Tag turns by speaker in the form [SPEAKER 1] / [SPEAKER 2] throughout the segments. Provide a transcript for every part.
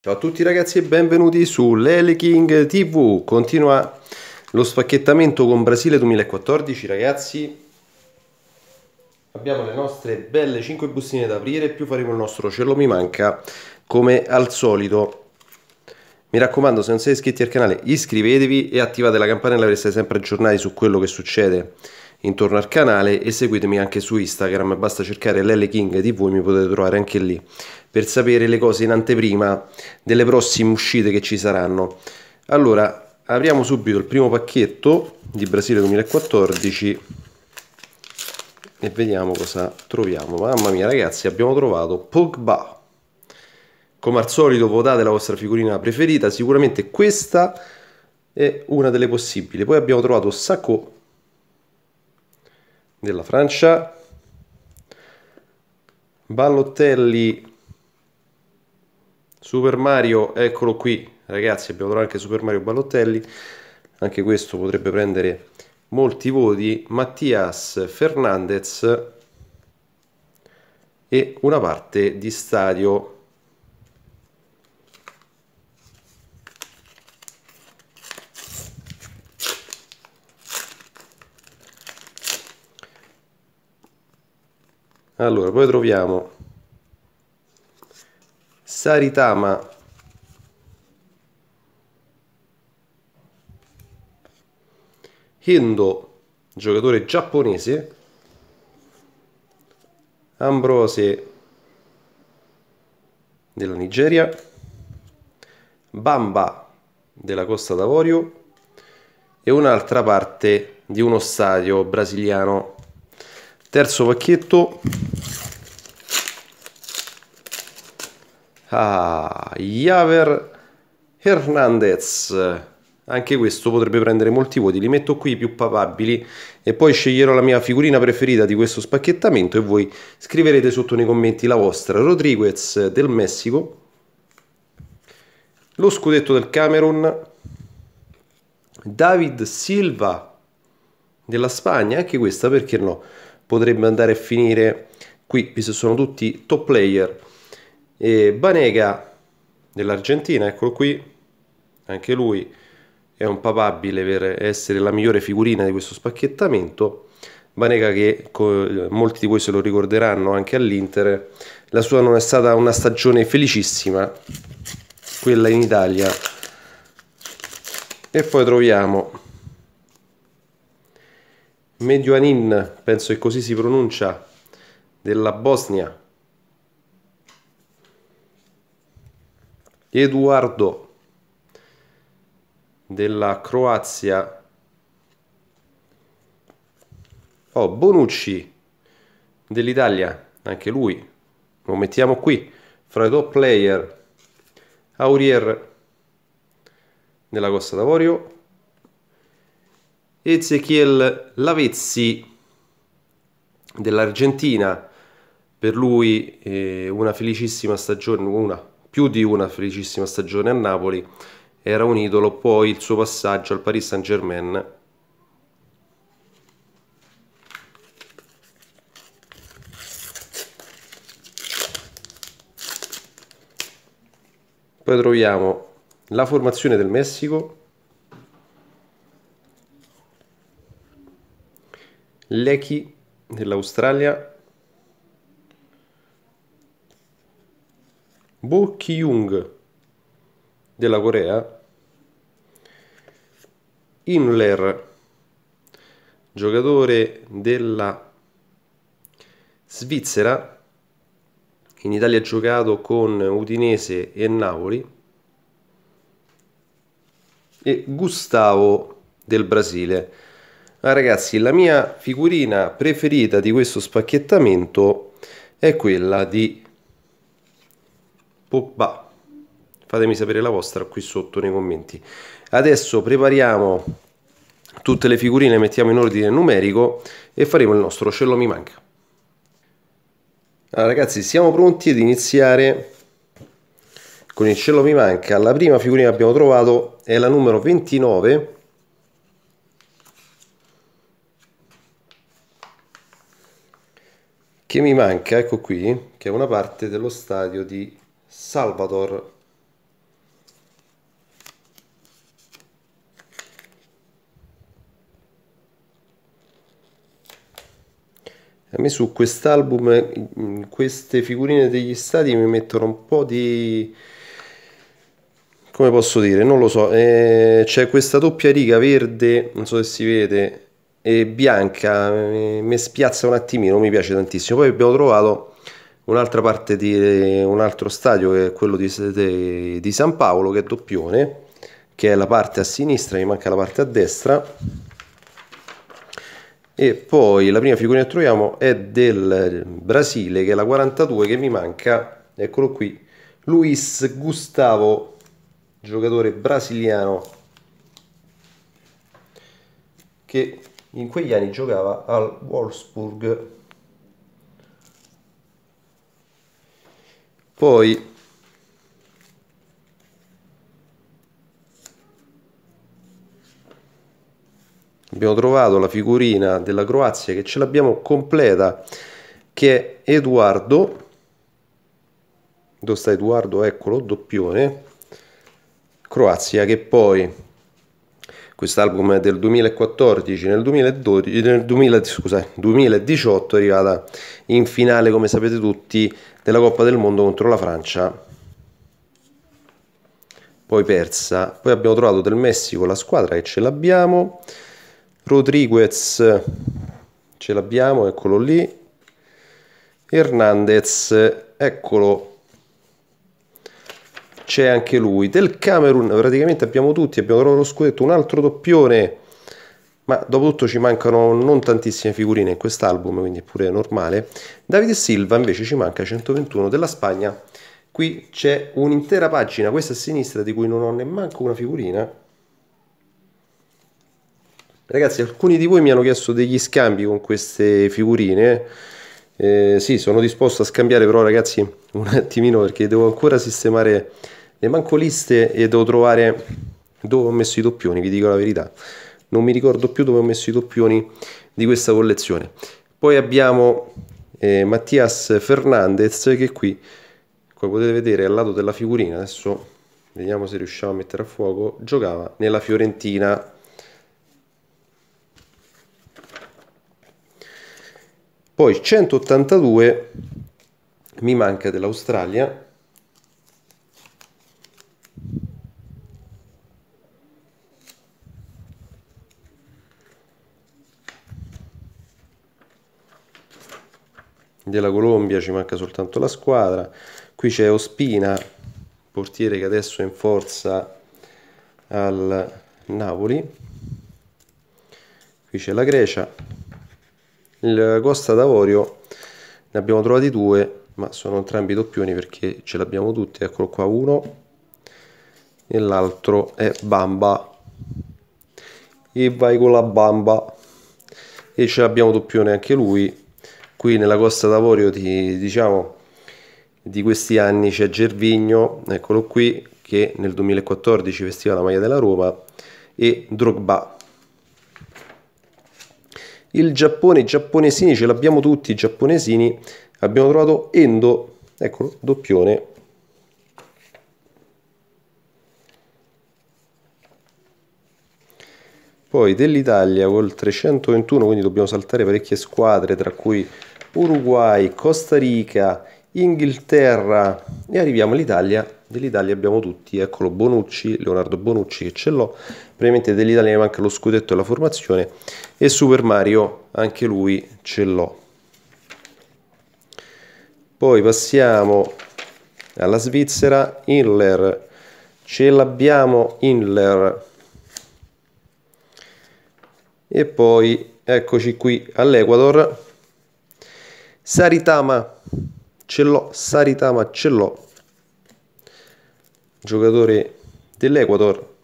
[SPEAKER 1] Ciao a tutti ragazzi e benvenuti su Lele King TV. Continua lo spacchettamento con Brasile 2014 ragazzi. Abbiamo le nostre belle 5 bustine da aprire, più faremo il nostro cielo mi manca come al solito. Mi raccomando se non siete iscritti al canale iscrivetevi e attivate la campanella per essere sempre aggiornati su quello che succede intorno al canale e seguitemi anche su Instagram, basta cercare Lele King TV e mi potete trovare anche lì per sapere le cose in anteprima delle prossime uscite che ci saranno. Allora, apriamo subito il primo pacchetto di Brasile 2014 e vediamo cosa troviamo. Mamma mia ragazzi, abbiamo trovato Pogba. Come al solito votate la vostra figurina preferita, sicuramente questa è una delle possibili. Poi abbiamo trovato Sacco della Francia, Ballottelli, Super Mario, eccolo qui ragazzi abbiamo trovato anche Super Mario Ballottelli, anche questo potrebbe prendere molti voti, Mattias Fernandez e una parte di stadio Allora, poi troviamo Saritama Hendo, giocatore giapponese, Ambrose della Nigeria, Bamba della Costa d'Avorio e un'altra parte di uno stadio brasiliano. Terzo pacchetto Ah, Javer Hernandez. Anche questo potrebbe prendere molti voti, li metto qui i più papabili e poi sceglierò la mia figurina preferita di questo spacchettamento e voi scriverete sotto nei commenti la vostra. Rodriguez del Messico, lo scudetto del Camerun, David Silva della Spagna, anche questa perché no, potrebbe andare a finire qui, visto che sono tutti top player. E Banega dell'Argentina, eccolo qui, anche lui è un papabile per essere la migliore figurina di questo spacchettamento. Banega che molti di voi se lo ricorderanno anche all'Inter, la sua non è stata una stagione felicissima, quella in Italia. E poi troviamo Medioanin, penso che così si pronuncia, della Bosnia, Eduardo della Croazia. Oh, Bonucci dell'Italia, anche lui. Lo mettiamo qui, fra i top player. Aurier della Costa d'Avorio. Ezechiel Lavezzi dell'Argentina. Per lui eh, una felicissima stagione, una più di una felicissima stagione a Napoli, era un idolo poi il suo passaggio al Paris Saint Germain Poi troviamo la formazione del Messico, Lecky dell'Australia, Bo Ki-young della Corea, Imler, giocatore della Svizzera, in Italia ha giocato con Udinese e Napoli, e Gustavo del Brasile. Ah, ragazzi, la mia figurina preferita di questo spacchettamento è quella di Pogba. Fatemi sapere la vostra qui sotto nei commenti. Adesso prepariamo tutte le figurine, mettiamo in ordine numerico e faremo il nostro cielo mi manca. Allora ragazzi, siamo pronti ad iniziare con il cielo mi manca. La prima figurina che abbiamo trovato è la numero 29 che mi manca, ecco qui, che è una parte dello stadio di Salvador A me su quest'album queste figurine degli stati mi mettono un po' di... come posso dire, non lo so, eh, c'è questa doppia riga verde, non so se si vede, e bianca, eh, mi spiazza un attimino, mi piace tantissimo. Poi abbiamo trovato un'altra parte di un altro stadio che è quello di, di, di San Paolo che è doppione che è la parte a sinistra, mi manca la parte a destra e poi la prima figura che troviamo è del Brasile che è la 42 che mi manca, eccolo qui Luis Gustavo giocatore brasiliano che in quegli anni giocava al Wolfsburg poi abbiamo trovato la figurina della Croazia che ce l'abbiamo completa che è Edoardo. dove sta Edoardo? eccolo doppione Croazia che poi quest'album è del 2014, nel, 2012, nel 2000, scusate, 2018 è arrivata in finale, come sapete tutti, della Coppa del Mondo contro la Francia, poi persa, poi abbiamo trovato del Messico la squadra che ce l'abbiamo, Rodriguez ce l'abbiamo, eccolo lì, Hernandez, eccolo c'è anche lui. Del Camerun praticamente abbiamo tutti, abbiamo trovato lo scudetto, un altro doppione, ma dopo tutto ci mancano non tantissime figurine in quest'album, quindi è pure normale. Davide Silva invece ci manca 121 della Spagna. Qui c'è un'intera pagina, questa a sinistra, di cui non ho nemmeno una figurina. Ragazzi, alcuni di voi mi hanno chiesto degli scambi con queste figurine. Eh, sì, sono disposto a scambiare, però ragazzi, un attimino perché devo ancora sistemare le manco liste e devo trovare dove ho messo i doppioni, vi dico la verità. Non mi ricordo più dove ho messo i doppioni di questa collezione. Poi abbiamo eh, Mattias Fernandez che qui, come potete vedere al lato della figurina, adesso vediamo se riusciamo a mettere a fuoco, giocava nella Fiorentina. Poi 182 mi manca dell'Australia della Colombia ci manca soltanto la squadra. Qui c'è Ospina, portiere che adesso è in forza al Napoli. Qui c'è la Grecia. Il Costa d'Avorio ne abbiamo trovati due, ma sono entrambi doppioni perché ce l'abbiamo tutti. Eccolo qua uno e l'altro è Bamba. E vai con la Bamba. E ce l'abbiamo doppione anche lui qui nella Costa d'Avorio di, diciamo, di questi anni c'è Gervigno, eccolo qui, che nel 2014 vestiva la maglia della Roma, e Drogba. Il Giappone, i giapponesini ce l'abbiamo tutti, i giapponesini, abbiamo trovato Endo, eccolo, doppione. Poi dell'Italia col 321, quindi dobbiamo saltare parecchie squadre, tra cui Uruguay, Costa Rica, Inghilterra e arriviamo all'Italia. Dell'Italia abbiamo tutti, eccolo Bonucci, Leonardo Bonucci che ce l'ho. Probabilmente dell'Italia mi manca lo scudetto e la formazione e Super Mario, anche lui ce l'ho. Poi passiamo alla Svizzera, Hiller, ce l'abbiamo Hiller. E poi eccoci qui all'Equador Saritama, ce l'ho, Saritama ce l'ho, giocatore dell'Equador.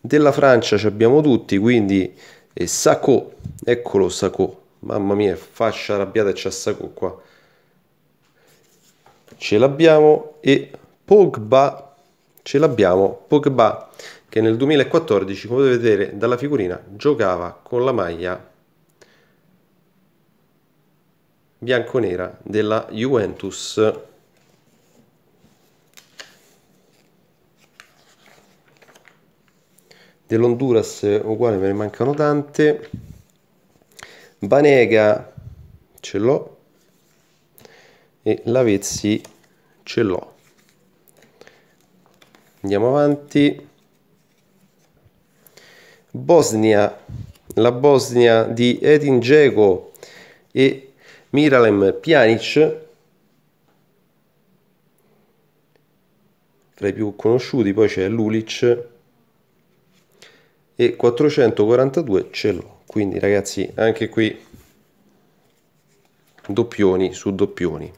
[SPEAKER 1] Della Francia ci abbiamo tutti, quindi eh, Sacco, eccolo Sacco, mamma mia, fascia arrabbiata e c'è Sacco qua. Ce l'abbiamo e Pogba, ce l'abbiamo, Pogba che nel 2014, come potete vedere dalla figurina, giocava con la maglia bianconera della Juventus. Dell'Honduras uguale me ne mancano tante. Banega ce l'ho e Lavezzi ce l'ho. Andiamo avanti. Bosnia, la Bosnia di Edin Dzeko e Miralem Pjanic, tra i più conosciuti poi c'è Lulic e 442 ce l'ho. Quindi ragazzi anche qui doppioni su doppioni.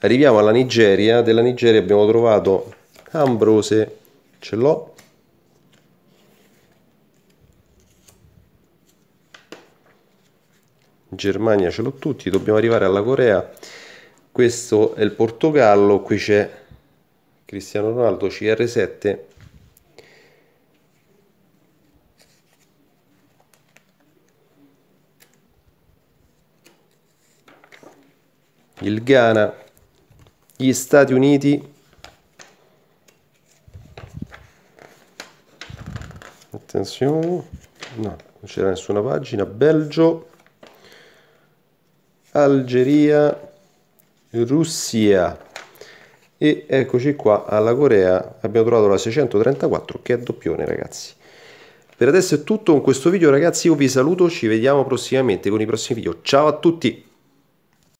[SPEAKER 1] Arriviamo alla Nigeria, della Nigeria abbiamo trovato Ambrose, ce l'ho, Germania ce l'ho tutti, dobbiamo arrivare alla Corea, questo è il Portogallo, qui c'è Cristiano Ronaldo CR7, il Ghana, gli Stati Uniti, attenzione, no, non c'era nessuna pagina, Belgio, Algeria, Russia e eccoci qua alla Corea abbiamo trovato la 634 che è doppione ragazzi per adesso è tutto con questo video ragazzi io vi saluto ci vediamo prossimamente con i prossimi video ciao a tutti